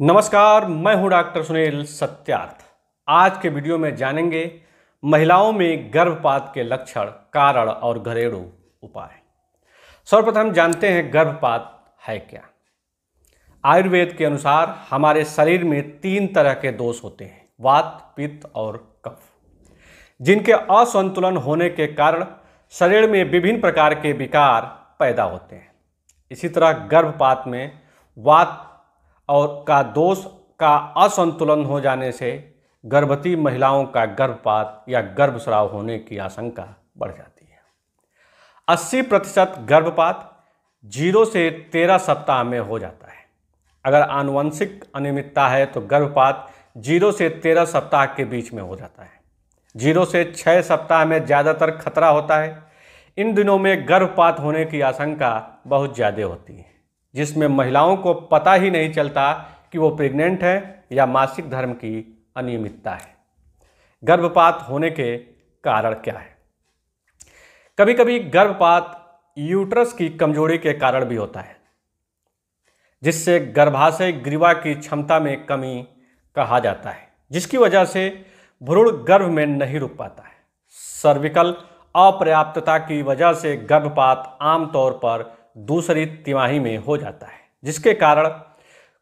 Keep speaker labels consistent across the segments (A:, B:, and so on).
A: नमस्कार मैं हूं डॉक्टर सुनील सत्यार्थ आज के वीडियो में जानेंगे महिलाओं में गर्भपात के लक्षण कारण और घरेलू उपाय सर्वप्रथम जानते हैं गर्भपात है क्या आयुर्वेद के अनुसार हमारे शरीर में तीन तरह के दोष होते हैं वात पित्त और कफ जिनके असंतुलन होने के कारण शरीर में विभिन्न प्रकार के विकार पैदा होते हैं इसी तरह गर्भपात में वात और का दोष का असंतुलन हो जाने से गर्भवती महिलाओं का गर्भपात या गर्भस्राव होने की आशंका बढ़ जाती है 80 प्रतिशत गर्भपात जीरो से तेरह सप्ताह में हो जाता है अगर आनुवंशिक अनियमितता है तो गर्भपात जीरो से तेरह सप्ताह के बीच में हो जाता है जीरो से छः सप्ताह में ज़्यादातर खतरा होता है इन दिनों में गर्भपात होने की आशंका बहुत ज़्यादा होती है जिसमें महिलाओं को पता ही नहीं चलता कि वो प्रेग्नेंट हैं या मासिक धर्म की अनियमितता है गर्भपात होने के कारण क्या है कभी कभी गर्भपात यूट्रस की कमजोरी के कारण भी होता है जिससे गर्भाशय ग्रीवा की क्षमता में कमी कहा जाता है जिसकी वजह से भ्रूण गर्भ में नहीं रुक पाता है सर्विकल अपर्याप्तता की वजह से गर्भपात आमतौर पर दूसरी तिमाही में हो जाता है जिसके कारण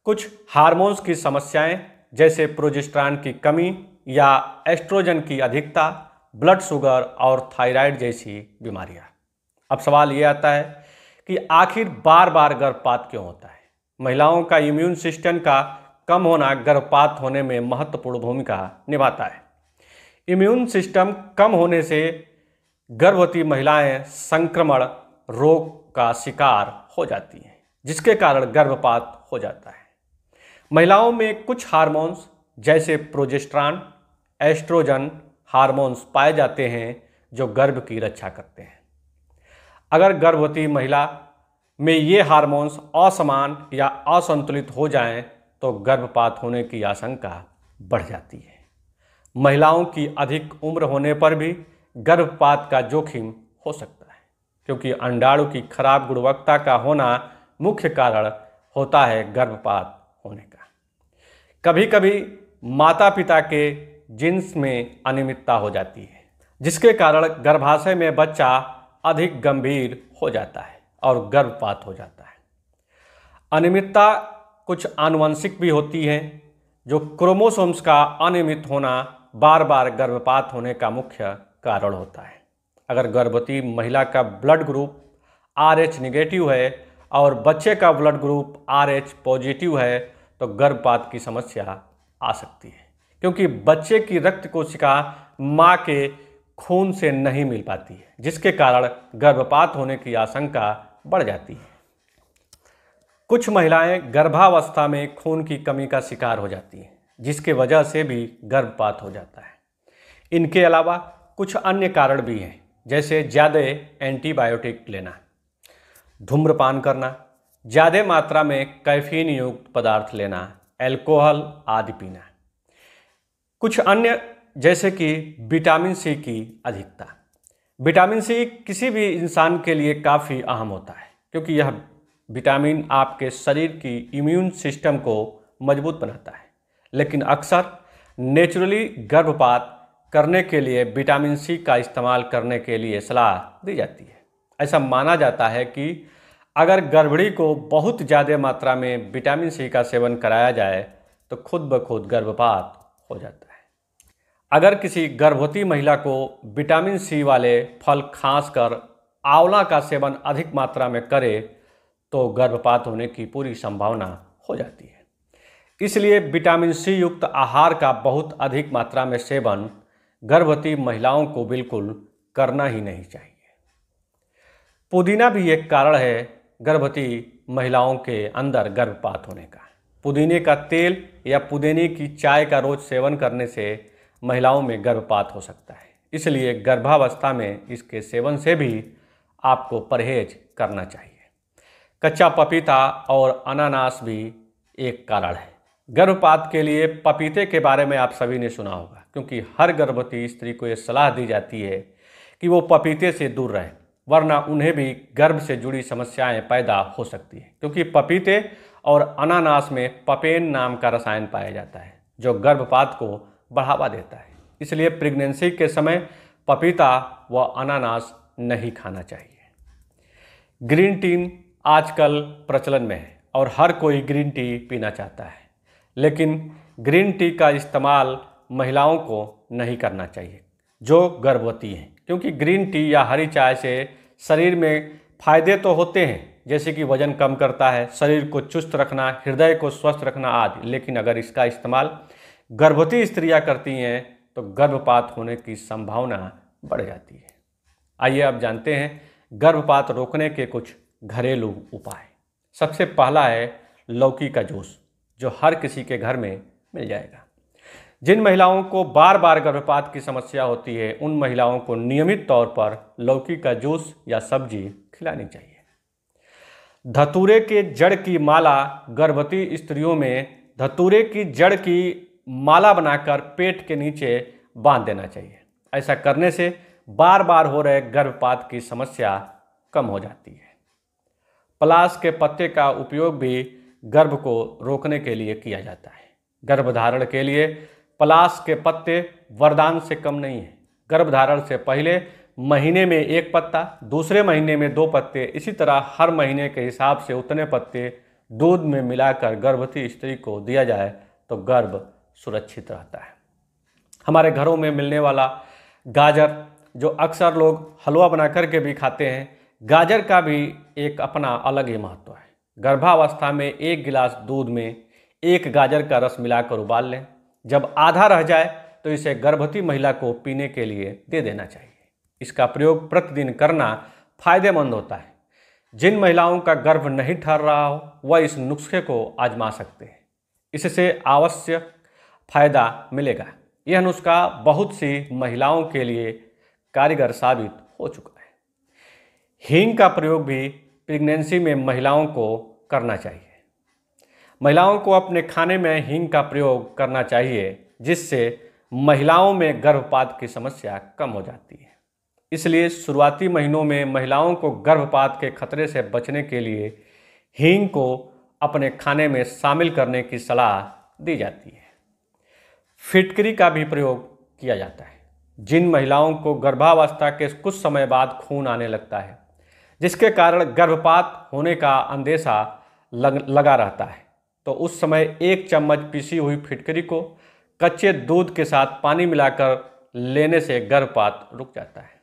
A: कुछ हार्मोन्स की समस्याएं जैसे प्रोजेस्ट्रान की कमी या एस्ट्रोजन की अधिकता ब्लड शुगर और थायराइड जैसी बीमारियां अब सवाल ये आता है कि आखिर बार बार गर्भपात क्यों होता है महिलाओं का इम्यून सिस्टम का कम होना गर्भपात होने में महत्वपूर्ण भूमिका निभाता है इम्यून सिस्टम कम होने से गर्भवती महिलाएं संक्रमण रोग का शिकार हो जाती हैं जिसके कारण गर्भपात हो जाता है महिलाओं में कुछ हार्मोन्स जैसे प्रोजेस्ट्रान एस्ट्रोजन हार्मोन्स पाए जाते हैं जो गर्भ की रक्षा करते हैं अगर गर्भवती महिला में ये हार्मोन्स असमान या असंतुलित हो जाएं तो गर्भपात होने की आशंका बढ़ जाती है महिलाओं की अधिक उम्र होने पर भी गर्भपात का जोखिम हो सकता है क्योंकि अंडाणु की खराब गुणवत्ता का होना मुख्य कारण होता है गर्भपात होने का कभी कभी माता पिता के जीन्स में अनियमितता हो जाती है जिसके कारण गर्भाशय में बच्चा अधिक गंभीर हो जाता है और गर्भपात हो जाता है अनियमितता कुछ आनुवंशिक भी होती है जो क्रोमोसोम्स का अनियमित होना बार बार गर्भपात होने का मुख्य कारण होता है अगर गर्भवती महिला का blood group R H negative है और बच्चे का blood group R H positive है तो गर्भपात की समस्या आ सकती है क्योंकि बच्चे की रक्त कोशिका माँ के खून से नहीं मिल पाती है जिसके कारण गर्भपात होने की आशंका बढ़ जाती है कुछ महिलाएं गर्भावस्था में खून की कमी का शिकार हो जाती हैं जिसके वजह से भी गर्भपात हो जाता है इनके अलावा कुछ अन्य कारण भी हैं जैसे ज़्यादा एंटीबायोटिक लेना धूम्रपान करना ज़्यादा मात्रा में कैफीन युक्त पदार्थ लेना एल्कोहल आदि पीना कुछ अन्य जैसे कि विटामिन सी की अधिकता विटामिन सी किसी भी इंसान के लिए काफ़ी अहम होता है क्योंकि यह विटामिन आपके शरीर की इम्यून सिस्टम को मजबूत बनाता है लेकिन अक्सर नेचुरली गर्भपात करने के लिए विटामिन सी का इस्तेमाल करने के लिए सलाह दी जाती है ऐसा माना जाता है कि अगर गर्भिणी को बहुत ज़्यादा मात्रा में विटामिन सी का सेवन कराया जाए तो खुद ब खुद गर्भपात हो जाता है अगर किसी गर्भवती महिला को विटामिन सी वाले फल खास कर आंवला का सेवन अधिक मात्रा में करे तो गर्भपात होने की पूरी संभावना हो जाती है इसलिए विटामिन सी युक्त आहार का बहुत अधिक मात्रा में सेवन गर्भवती महिलाओं को बिल्कुल करना ही नहीं चाहिए पुदीना भी एक कारण है गर्भवती महिलाओं के अंदर गर्भपात होने का पुदीने का तेल या पुदीने की चाय का रोज सेवन करने से महिलाओं में गर्भपात हो सकता है इसलिए गर्भावस्था में इसके सेवन से भी आपको परहेज करना चाहिए कच्चा पपीता और अनानास भी एक कारण है गर्भपात के लिए पपीते के बारे में आप सभी ने सुना होगा क्योंकि हर गर्भवती स्त्री को ये सलाह दी जाती है कि वो पपीते से दूर रहें वरना उन्हें भी गर्भ से जुड़ी समस्याएं पैदा हो सकती हैं क्योंकि पपीते और अनानास में पपेन नाम का रसायन पाया जाता है जो गर्भपात को बढ़ावा देता है इसलिए प्रेगनेंसी के समय पपीता व अनानास नहीं खाना चाहिए ग्रीन टी आजकल प्रचलन में है और हर कोई ग्रीन टी पीना चाहता है लेकिन ग्रीन टी का इस्तेमाल महिलाओं को नहीं करना चाहिए जो गर्भवती हैं क्योंकि ग्रीन टी या हरी चाय से शरीर में फायदे तो होते हैं जैसे कि वजन कम करता है शरीर को चुस्त रखना हृदय को स्वस्थ रखना आदि लेकिन अगर इसका इस्तेमाल गर्भवती स्त्रियां करती हैं तो गर्भपात होने की संभावना बढ़ जाती है आइए आप जानते हैं गर्भपात रोकने के कुछ घरेलू उपाय सबसे पहला है लौकी का जूस जो हर किसी के घर में मिल जाएगा जिन महिलाओं को बार बार गर्भपात की समस्या होती है उन महिलाओं को नियमित तौर पर लौकी का जूस या सब्जी खिलानी चाहिए धतूरे के जड़ की माला गर्भवती स्त्रियों में धतूरे की जड़ की माला बनाकर पेट के नीचे बांध देना चाहिए ऐसा करने से बार बार हो रहे गर्भपात की समस्या कम हो जाती है पलाश के पत्ते का उपयोग भी गर्भ को रोकने के लिए किया जाता है गर्भधारण के लिए पलाश के पत्ते वरदान से कम नहीं है गर्भधारण से पहले महीने में एक पत्ता दूसरे महीने में दो पत्ते इसी तरह हर महीने के हिसाब से उतने पत्ते दूध में मिलाकर गर्भवती स्त्री को दिया जाए तो गर्भ सुरक्षित रहता है हमारे घरों में मिलने वाला गाजर जो अक्सर लोग हलवा बना करके भी खाते हैं गाजर का भी एक अपना अलग ही महत्व है गर्भावस्था में एक गिलास दूध में एक गाजर का रस मिलाकर उबाल लें जब आधा रह जाए तो इसे गर्भवती महिला को पीने के लिए दे देना चाहिए इसका प्रयोग प्रतिदिन करना फायदेमंद होता है जिन महिलाओं का गर्भ नहीं ठहर रहा हो वह इस नुस्खे को आजमा सकते हैं इससे आवश्यक फायदा मिलेगा यह नुस्खा बहुत सी महिलाओं के लिए कारीगर साबित हो चुका है हींग का प्रयोग भी प्रेगनेंसी में महिलाओं को करना चाहिए महिलाओं को अपने खाने में हींग का प्रयोग करना चाहिए जिससे महिलाओं में गर्भपात की समस्या कम हो जाती है इसलिए शुरुआती महीनों में महिलाओं को गर्भपात के खतरे से बचने के लिए हींग को अपने खाने में शामिल करने की सलाह दी जाती है फिटकरी का भी प्रयोग किया जाता है जिन महिलाओं को गर्भावस्था के कुछ समय बाद खून आने लगता है जिसके कारण गर्भपात होने का अंदेशा लग, लगा रहता है तो उस समय एक चम्मच पीसी हुई फिटकरी को कच्चे दूध के साथ पानी मिलाकर लेने से गर्भपात रुक जाता है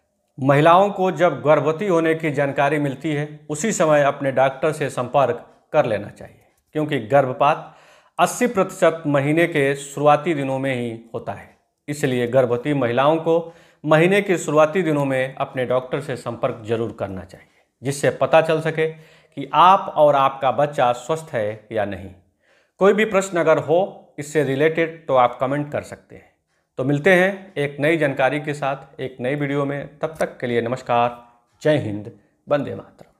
A: महिलाओं को जब गर्भवती होने की जानकारी मिलती है उसी समय अपने डॉक्टर से संपर्क कर लेना चाहिए क्योंकि गर्भपात 80 प्रतिशत महीने के शुरुआती दिनों में ही होता है इसलिए गर्भवती महिलाओं को महीने के शुरुआती दिनों में अपने डॉक्टर से संपर्क जरूर करना चाहिए जिससे पता चल सके कि आप और आपका बच्चा स्वस्थ है या नहीं कोई भी प्रश्न अगर हो इससे रिलेटेड तो आप कमेंट कर सकते हैं तो मिलते हैं एक नई जानकारी के साथ एक नई वीडियो में तब तक के लिए नमस्कार जय हिंद वंदे मातरम